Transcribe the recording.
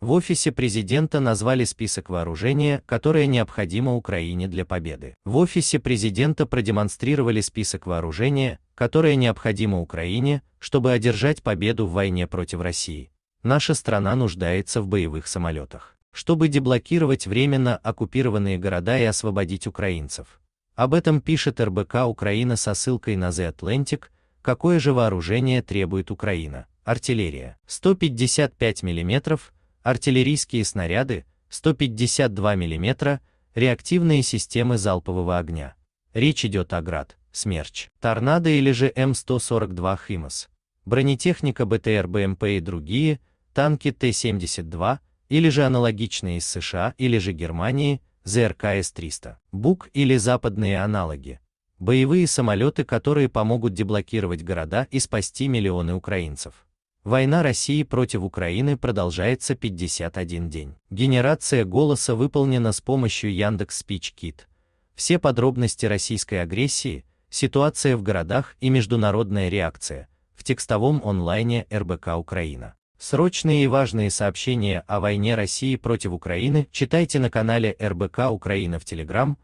В офисе президента назвали список вооружения, которое необходимо Украине для победы. В офисе президента продемонстрировали список вооружения, которое необходимо Украине, чтобы одержать победу в войне против России. Наша страна нуждается в боевых самолетах. Чтобы деблокировать временно оккупированные города и освободить украинцев. Об этом пишет РБК Украина со ссылкой на The Atlantic, какое же вооружение требует Украина. Артиллерия. 155 миллиметров артиллерийские снаряды 152 мм, реактивные системы залпового огня. Речь идет о «Град», «Смерч», «Торнадо» или же М142 «Химос», бронетехника БТР, БМП и другие, танки Т-72 или же аналогичные из США или же Германии, ЗРК С-300, БУК или западные аналоги, боевые самолеты, которые помогут деблокировать города и спасти миллионы украинцев. Война России против Украины продолжается 51 день. Генерация голоса выполнена с помощью Яндекс Спичкит. Все подробности российской агрессии, ситуация в городах и международная реакция в текстовом онлайне РБК Украина. Срочные и важные сообщения о войне России против Украины читайте на канале РБК Украина в Телеграм,